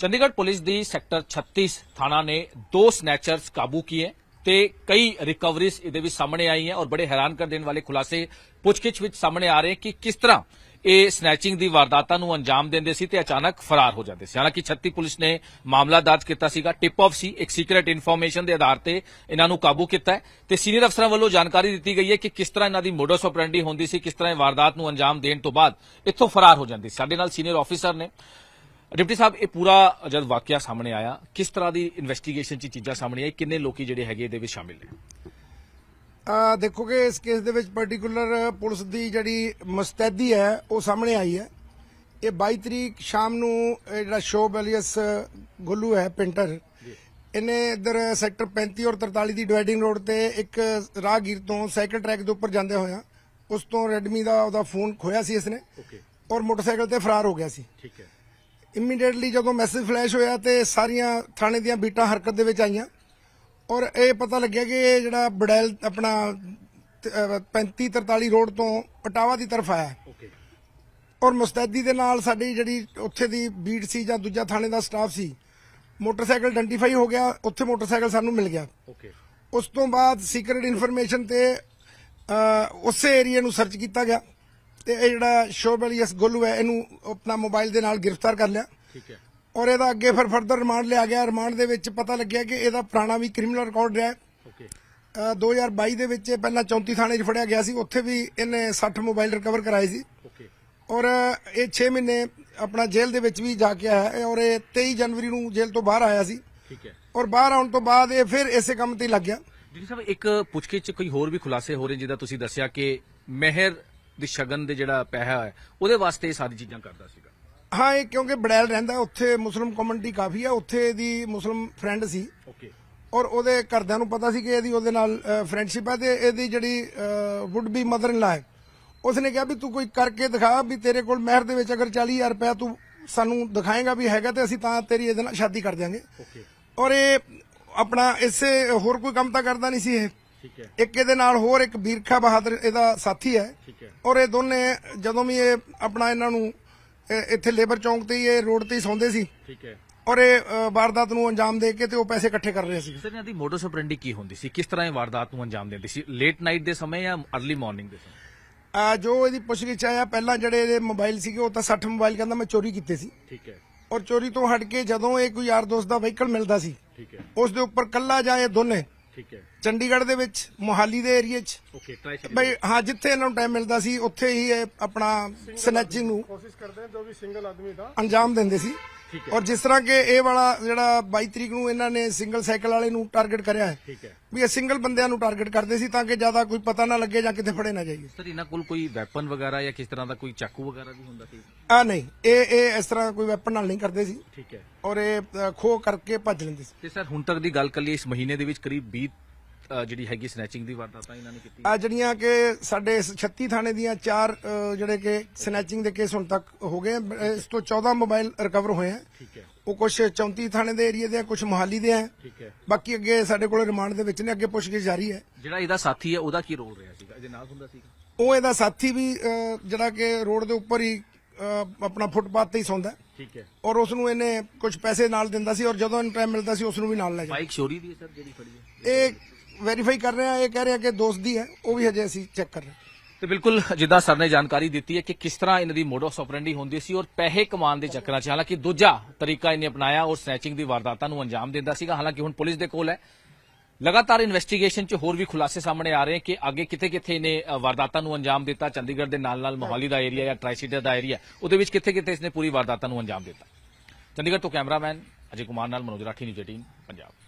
Chandigarh police ਦੀ sector 36 ਥਾਣਾ ਨੇ ਦੋ ਸਨੈਚਰਸ ਕਾਬੂ ਕੀਏ ਤੇ ਕਈ ਰਿਕਵਰੀਜ਼ ਇਹਦੇ ਵਿੱਚ ਸਾਹਮਣੇ ਆਈਆਂ ਔਰ ਬੜੇ ਹੈਰਾਨ ਕਰ ਦੇਣ ਵਾਲੇ ਖੁਲਾਸੇ ਪੁੱਛਗਿੱਛ ਵਿੱਚ ਸਾਹਮਣੇ ਆ ਰਹੇ ਕਿ ਕਿਸ ਤਰ੍ਹਾਂ ਇਹ ਸਨੈਚਿੰਗ ਦੀ ਵਾਰਦਾਤਾਂ ਨੂੰ ਅੰਜਾਮ ਦਿੰਦੇ ਸੀ ਤੇ ਅਚਾਨਕ ਫਰਾਰ ਹੋ ਜਾਂਦੇ ਸੀ ਹਾਲਾਂਕਿ 36 ਪੁਲਿਸ ਨੇ ਮਾਮਲਾ ਦਰਜ ਕੀਤਾ ਸੀਗਾ ਟਿਪ ਆਫ ਸੀ ਇੱਕ ਸੀਕ੍ਰੀਟ ਇਨਫੋਰਮੇਸ਼ਨ ਦੇ ਆਧਾਰ ਤੇ ਇਹਨਾਂ ਨੂੰ ਕਾਬੂ ਕੀਤਾ ਹੈ ਤੇ ਸੀਨੀਅਰ ਅਫਸਰਾਂ ਵੱਲੋਂ ਜਾਣਕਾਰੀ ਦਿੱਤੀ ਗਈ ਹੈ ਕਿ ਕਿਸ ਤਰ੍ਹਾਂ ਇਹਨਾਂ ਦੀ ਮੋਡਸ ਆਪਰੈਂਡੀ ਹੁੰਦੀ ਸੀ ਕਿਸ ਤਰ੍ਹਾਂ ਇਹ ਵਾਰਦਾਤ ਨੂੰ ਅੰਜਾਮ ਦੇਣ ਤੋਂ ਬਾਅਦ ਇੱਥੋਂ ਫਰਾਰ ਹੋ ਜਾਂਦੇ ਸਾਡੇ ਨਾਲ ਸੀਨੀਅਰ ਆਫੀਸਰ ਨੇ ਡਿਪਟੀ ਸਾਹਿਬ ਇਹ ਪੂਰਾ ਜਦ ਵਾਕਿਆ ਸਾਹਮਣੇ ਆਇਆ ਕਿਸ ਤਰ੍ਹਾਂ ਦੀ ਇਨਵੈਸਟੀਗੇਸ਼ਨ 'ਚ ਚੀਜ਼ਾਂ ਸਾਹਮਣੇ ਆਈ ਕਿੰਨੇ ਲੋਕੀ ਜਿਹੜੇ ਹੈਗੇ ਇਹਦੇ ਵਿੱਚ ਸ਼ਾਮਿਲ ਨੇ ਆ ਦੇਖੋਗੇ ਇਸ ਕੇਸ ਦੇ ਵਿੱਚ ਪਾਰਟਿਕੂਲਰ ਪੁਲਿਸ ਦੀ ਜਿਹੜੀ ਮਸਤੈਦੀ ਹੈ ਉਹ ਸਾਹਮਣੇ ਆਈ ਹੈ ਇਹ 22 ਤਰੀਕ ਸ਼ਾਮ ਨੂੰ ਜਿਹੜਾ ਸ਼ੋਬੈਲੀਅਸ ਗੁੱਲੂ ਹੈ ਪਿੰਟਰ ਇਹਨੇ ਇਧਰ ਸੈਕਟਰ 35 ਔਰ 43 ਦੀ ਡਿਵਾਈਡਿੰਗ ਰੋਡ ਤੇ ਇੱਕ ਰਾਹਗੀਰ ਤੋਂ ਸਾਈਕਲ ਟਰੈਕ ਦੇ ਉੱਪਰ ਜਾਂਦੇ ਹੋਇਆ ਉਸ ਤੋਂ ਰੈਡਮੀ ਦਾ ਉਹਦਾ ਫੋਨ ਖੋਇਆ ਸੀ ਇਸਨੇ ਔਰ ਮੋਟਰਸਾਈਕਲ ਤੇ ਫਰਾਰ ਹੋ ਗਿਆ ਸੀ ਠੀਕ ਹੈ ਇਮੀਡੀਏਟਲੀ ਜਦੋਂ ਮੈਸੇਜ ਫਲੈਸ਼ ਹੋਇਆ ਤੇ ਸਾਰੀਆਂ ਥਾਣੇ ਦੀਆਂ ਬੀਟਾਂ ਹਰਕਤ ਦੇ ਵਿੱਚ ਆਈਆਂ ਔਰ ਇਹ ਪਤਾ ਲੱਗਿਆ ਕਿ ਇਹ ਜਿਹੜਾ ਬੜੈਲ ਆਪਣਾ 35 43 ਰੋਡ ਤੋਂ ਪਟਾਵਾ ਦੀ ਤਰਫ ਆਇਆ ਔਰ ਮੁਸਤੈਦੀ ਦੇ ਨਾਲ ਸਾਡੀ ਜਿਹੜੀ ਉੱਥੇ ਦੀ ਬੀਟ ਸੀ ਜਾਂ ਦੂਜਾ ਥਾਣੇ ਦਾ ਸਟਾਫ ਸੀ ਮੋਟਰਸਾਈਕਲ ਆਇਡੈਂਟੀਫਾਈ ਹੋ ਗਿਆ ਉੱਥੇ ਮੋਟਰਸਾਈਕਲ ਸਾਨੂੰ ਮਿਲ ਗਿਆ ਉਸ ਤੋਂ ਬਾਅਦ ਸੀਕ੍ਰੀਟ ਇਨਫੋਰਮੇਸ਼ਨ ਤੇ ਉਸੇ ਏਰੀਆ ਨੂੰ ਸਰਚ ਕੀਤਾ ਗਿਆ ਤੇ ਇਹ ਜਿਹੜਾ ਸ਼ੋਬਲੀਅਸ ਗੋਲੂ ਹੈ ਇਹਨੂੰ ਆਪਣਾ ਮੋਬਾਈਲ ਦੇ ਨਾਲ ਗ੍ਰਿਫਤਾਰ ਕਰ ਲਿਆ ਠੀਕ ਹੈ ਔਰ ਇਹਦਾ ਅੱਗੇ ਫਿਰ ਫਰਦਰ ਰਿਮਾਂਡ ਲਿਆ ਗਿਆ ਰਿਮਾਂਡ ਦੇ ਵਿੱਚ ਪਤਾ ਲੱਗਿਆ ਕਿ ਇਹਦਾ ਪੁਰਾਣਾ ਵੀ ਕ੍ਰਿਮੀਨਲ ਰਿਕਾਰਡ ਰਿਹਾ ਓਕੇ 2022 ਦੇ ਵਿੱਚ ਪਹਿਲਾਂ 34 ਥਾਣੇ 'ਚ ਫੜਿਆ ਗਿਆ ਸੀ ਉੱਥੇ ਵੀ ਇਹਨੇ 60 ਮੋਬਾਈਲ ਰਿਕਵਰ ਕਰਾਏ ਸੀ ਓਕੇ ਔਰ ਇਹ 6 ਮਹੀਨੇ ਆਪਣਾ ਜੇਲ੍ਹ ਦੇ ਵਿੱਚ ਵੀ ਜਾ ਕੇ ਆਇਆ ਹੈ ਔਰ ਇਹ 23 ਜਨਵਰੀ ਨੂੰ ਜੇਲ੍ਹ ਤੋਂ ਬਾਹਰ ਆਇਆ ਸੀ ਠੀਕ ਹੈ ਔਰ ਬਾਹਰ ਆਉਣ ਤੋਂ ਬਾਅਦ ਇਹ ਫਿਰ ਇਸੇ ਕੰਮ ਤੇ ਲੱਗ ਗਿਆ ਜੀ ਸਾਹਿਬ ਇੱਕ ਪੁੱਛਗਿੱਛ ਕੋਈ ਹੋਰ ਵੀ ਖੁਲਾਸੇ ਹੋ ਰਹੇ ਜਿਹਦਾ ਤੁਸੀਂ ਦੱਸਿਆ ਕਿ ਮਹਿਰ ਦੇ ਸ਼ਗਨ ਦੇ ਜਿਹੜਾ ਪੈਸਾ ਹੈ ਉਹਦੇ ਵਾਸਤੇ ਇਹ ਸਾਰੀ ਚੀਜ਼ਾਂ ਕਰਦਾ ਸੀਗਾ ਹਾਂ ਇਹ ਕਿਉਂਕਿ ਬੜੈਲ ਰਹਿੰਦਾ ਉੱਥੇ ਮੁਸਲਮ ਕਮਿਊਨਿਟੀ ਕਾਫੀ ਹੈ ਉੱਥੇ ਦੀ ਮੁਸਲਮ ਫਰੈਂਡ ਸੀ ਓਕੇ ਔਰ ਉਹਦੇ ਘਰਦਿਆਂ ਨੂੰ ਪਤਾ ਸੀ ਕਿ ਇਹਦੀ ਉਹਦੇ ਨਾਲ ਫਰੈਂਡਸ਼ਿਪ ਹੈ ਤੇ ਇਹਦੀ ਜਿਹੜੀ ਵੁੱਡ ਬੀ ਮਦਰ ਇਨ ਲਾ ਹੈ ਉਸਨੇ ਕਿਹਾ ਵੀ ਤੂੰ ਕੋਈ ਕਰਕੇ ਦਿਖਾ ਵੀ ਤੇਰੇ ਕੋਲ ਮਹਿਰ ਦੇ ਵਿੱਚ ਅਗਰ 40000 ਰੁਪਏ ਤੂੰ ਸਾਨੂੰ ਦਿਖਾਏਗਾ ਵੀ ਹੈਗਾ ਤੇ ਅਸੀਂ ਤਾਂ ਤੇਰੀ ਇਹਦੇ ਨਾਲ ਸ਼ਾਦੀ ਕਰ ਦਿਆਂਗੇ ਔਰ ਇਹ ਆਪਣਾ ਇਸੇ ਹੋਰ ਕੋਈ ਕੰਮ ਤਾਂ ਕਰਦਾ ਨਹੀਂ ਸੀ ਇਹ ਠੀਕ ਹੈ ਇੱਕ ਇਹਦੇ ਨਾਲ ਹੋਰ ਇੱਕ ਬੀਰਖਾ ਬਹਾਦਰ ਇਹਦਾ ਸਾਥੀ ਹੈ ਠੀਕ ਹੈ ਔਰ ਇਹ ਦੋਨੇ ਜਦੋਂ ਵੀ ਇਹ ਆਪਣਾ ਇਹਨਾਂ ਨੂੰ ਇੱਥੇ ਲੇਬਰ ਚੌਂਕ ਤੇ ਇਹ ਰੋਡ ਤੇ ਸੌਂਦੇ ਸੀ ਠੀਕ ਹੈ ਔਰ ਇਹ ਵਾਰਦਾਤ ਨੂੰ ਅੰਜਾਮ ਦੇ ਕੇ ਤੇ ਉਹ ਪੈਸੇ ਇਕੱਠੇ ਕਰ ਰਹੇ ਸੀ ਸਰ ਇਹਦੀ ਮੋਟਰ ਸਪਰਿੰਡੀ ਕੀ ਹੁੰਦੀ ਸੀ ਕਿਸ ਤਰ੍ਹਾਂ ਇਹ ਵਾਰਦਾਤ ਨੂੰ ਅੰਜਾਮ ਦਿੰਦੇ ਸੀ ਲੇਟ ਨਾਈਟ ਦੇ ਸਮੇਂ ਜਾਂ अर्ਲੀ ਮਾਰਨਿੰਗ ਦੇ ਸਮੇਂ ਆ ਜੋ ਇਹਦੀ ਪੁੱਛਗਿੱਛ ਆਇਆ ਪਹਿਲਾਂ ਜਿਹੜੇ ਇਹਦੇ ਮੋਬਾਈਲ ਸੀਗੇ ਉਹ ਤਾਂ 60 ਮੋਬਾਈਲ ਕਹਿੰਦਾ ਮੈਂ ਚੋਰੀ ਕੀਤੇ ਸੀ ਠੀਕ ਹੈ ਔਰ ਚੋਰੀ ਤੋਂ ਹਟ ਕੇ ਜਦੋਂ ਇਹ ਕੋਈ ਯਾਰ ਦੋਸਤ ਦਾ ਵਹੀਕਲ ਮਿਲਦਾ ਸੀ ਠੀਕ ਹੈ ਉਸ ਦੇ ਉੱਪਰ ਕੱਲਾ ਜਾਏ ਦੋਨੇ ਠੀਕ ਹੈ ਚੰਡੀਗੜ੍ਹ ਦੇ ਵਿੱਚ ਮੋਹਾਲੀ ਦੇ ਏਰੀਆ 'ਚ ਓਕੇ ਟਰਾਈ ਬਈ ਹਾਂ ਜਿੱਥੇ ਇਹਨਾਂ ਨੂੰ ਟਾਈਮ ਮਿਲਦਾ ਸੀ ਉੱਥੇ ਹੀ ਇਹ ਆਪਣਾ ਸਨੈਚਿੰਗ ਨੂੰ ਕੋਸ਼ਿਸ਼ ਕਰਦੇ ਜੋ ਵੀ ਸਿੰਗਲ ਆਦਮੀ ਦਾ ਅੰਜਾਮ ਦਿੰਦੇ ਸੀ ਠੀਕ ਹੈ ਔਰ ਜਿਸ ਤਰ੍ਹਾਂ ਕਿ ਇਹ ਵਾਲਾ ਜਿਹੜਾ 22 ਤਰੀਕ ਨੂੰ ਇਹਨਾਂ ਨੇ ਸਿੰਗਲ ਸਾਈਕਲ ਵਾਲੇ ਨੂੰ ਟਾਰਗੇਟ ਕਰਿਆ ਹੈ ਠੀਕ ਹੈ ਵੀ ਇਹ ਸਿੰਗਲ ਬੰਦਿਆਂ ਨੂੰ ਟਾਰਗੇਟ ਕਰਦੇ ਸੀ ਤਾਂ ਕਿ ਜ਼ਿਆਦਾ ਕੋਈ ਪਤਾ ਨਾ ਲੱਗੇ ਜਾਂ ਕਿਤੇ ਫੜੇ ਨਾ ਜਾਈਏ ਸਰ ਇਹਨਾਂ ਕੋਲ ਕੋਈ ਵੈਪਨ ਵਗੈਰਾ ਜਾਂ ਕਿਸ ਤਰ੍ਹਾਂ ਦਾ ਕੋਈ ਚਾਕੂ ਵਗੈਰਾ ਵੀ ਹੁੰਦਾ ਸੀ ਆ ਨਹੀਂ ਇਹ ਇਹ ਇਸ ਤਰ੍ਹਾਂ ਕੋਈ ਵੈਪਨ ਨਾਲ ਨਹੀਂ ਕਰਦੇ ਸੀ ਠੀਕ ਹੈ ਔਰ ਇਹ ਖੋ ਕਰਕੇ ਭੱਜ ਲੈਂਦੇ ਸੀ ਤੇ ਸਰ ਹੁਣ ਤੱਕ ਦੀ ਗੱਲ ਕਰ ਲਈ ਇਸ ਮਹੀਨੇ ਦੇ ਵਿੱਚ ਕਰੀਬ 20 ਜਿਹੜੀ ਹੈਗੀ ਸਨੈਚਿੰਗ ਦੀ ਵਾਰਦਾਤਾਂ ਇਹਨਾਂ ਨੇ ਕੀਤੀ ਆ ਜਿਹੜੀਆਂ ਕਿ ਸਾਡੇ 36 ਥਾਣੇ ਦੀਆਂ ਚਾਰ ਜਿਹੜੇ ਕਿ ਸਨੈਚਿੰਗ ਦੇ ਕੇਸ ਹੁਣ ਤੱਕ ਹੋ ਗਏ ਇਸ ਤੋਂ 14 ਮੋਬਾਈਲ ਰਿਕਵਰ ਹੋਏ ਆ ਠੀਕ ਹੈ ਉਹ ਕੁਝ 34 ਥਾਣੇ ਦੇ ਏਰੀਆ ਦੇ ਕੁਝ ਮੁਹਾਲੀ ਦੇ ਆ ਠੀਕ ਹੈ ਬਾਕੀ ਅੱਗੇ ਸਾਡੇ ਕੋਲ ਰਿਮਾਂਡ ਦੇ ਵਿੱਚ ਨੇ ਅੱਗੇ ਪੁੱਛਗਿੱਛ ਜਾਰੀ ਹੈ ਜਿਹੜਾ ਇਹਦਾ ਸਾਥੀ ਹੈ ਉਹਦਾ ਕੀ ਰੋਲ ਰਿਹਾ ਸੀਗਾ ਇਹਦੇ ਨਾਲ ਹੁੰਦਾ ਸੀਗਾ ਉਹ ਇਹਦਾ ਸਾਥੀ ਵੀ ਜਿਹੜਾ ਕਿ ਰੋਡ ਦੇ ਉੱਪਰ ਹੀ ਆਪਣਾ ਫੁੱਟਪਾਥ ਤੇ ਹੀ ਸੌਂਦਾ ਠੀਕ ਹੈ ਔਰ ਉਸ ਨੂੰ ਇਹਨੇ ਕੁਝ ਪੈਸੇ ਨਾਲ ਦਿੰਦਾ ਸੀ ਔਰ ਜਦੋਂ ਇਹਨੂੰ ਟਾਈਮ ਮਿਲਦਾ ਸੀ ਉਸ ਨੂੰ ਵੀ ਨਾਲ ਲੈ ਜਾਂਦਾ ਬਾਈਕ ਚੋਰੀ ਦੀ ਸਰ ਜਿਹੜੀ ਫੜੀ ਹੈ ਇਹ ਵੈਰੀਫਾਈ ਕਰ ਰਹੇ ਹਾਂ ਇਹ ਕਹਿ ਰਹੇ ਹਾਂ ਕਿ ਦੋਸਤੀ ਹੈ ਉਹ ਵੀ ਹਜੇ ਅਸੀਂ ਚੈੱਕ ਕਰ ਰਹੇ ਤੇ ਬਿਲਕੁਲ ਜਿੱਦਾਂ ਸਰ ਨੇ ਜਾਣਕਾਰੀ ਦਿੱਤੀ ਹੈ ਕਿ ਕਿਸ ਤਰ੍ਹਾਂ ਇਹਨਾਂ ਦੀ ਮੋਡਸ ਆਪਰੈਂਡੀ ਹੁੰਦੀ ਸੀ ਔਰ ਪੈਸੇ ਕਮਾਉਣ ਦੇ ਚੱਕਰਾਂ 'ਚ ਹਾਲਾਂਕਿ ਦੂਜਾ ਤਰੀਕਾ ਇਹਨੇ ਅਪਣਾਇਆ ਔਰ ਸਨੈਚਿੰਗ ਦੀ ਵਾਰਦਾਤਾਂ ਨੂੰ ਅੰਜਾਮ ਦਿੰਦਾ ਸੀਗਾ ਹਾਲਾਂਕਿ ਹੁਣ ਪੁਲਿਸ ਦੇ ਕੋਲ ਹੈ ਲਗਾਤਾਰ ਇਨਵੈਸਟੀਗੇਸ਼ਨ 'ਚ ਹੋਰ ਵੀ ਖੁਲਾਸੇ ਸਾਹਮਣੇ ਆ ਰਹੇ ਕਿ ਅੱਗੇ ਕਿਤੇ-ਕਿਤੇ ਇਹਨੇ ਵਾਰਦਾਤਾਂ ਨੂੰ ਅੰਜਾਮ ਦਿੱਤਾ ਚੰਡੀਗੜ੍ਹ ਦੇ ਨਾਲ-ਨਾਲ ਮੋਹਾਲੀ ਦਾ ਏਰੀਆ ਜਾਂ ਟ੍ਰਾਈਸਿਟੀ ਦਾ ਏਰੀਆ ਉਹਦੇ ਵਿੱਚ ਕਿਤੇ-ਕਿਤੇ ਇਸਨੇ ਪੂਰੀ ਵਾਰਦਾਤਾਂ ਨੂੰ ਅੰਜਾਮ ਦਿੱਤਾ ਚੰਡੀਗੜ੍ਹ ਤੋਂ ਕੈਮਰਾਮੈਨ ਅਜੇ ਕੁਮਾਰ ਨਾਲ ਮਨੋਜ ਰਾਠੀ ਨਿਊਜ਼ 18 ਪੰਜਾਬ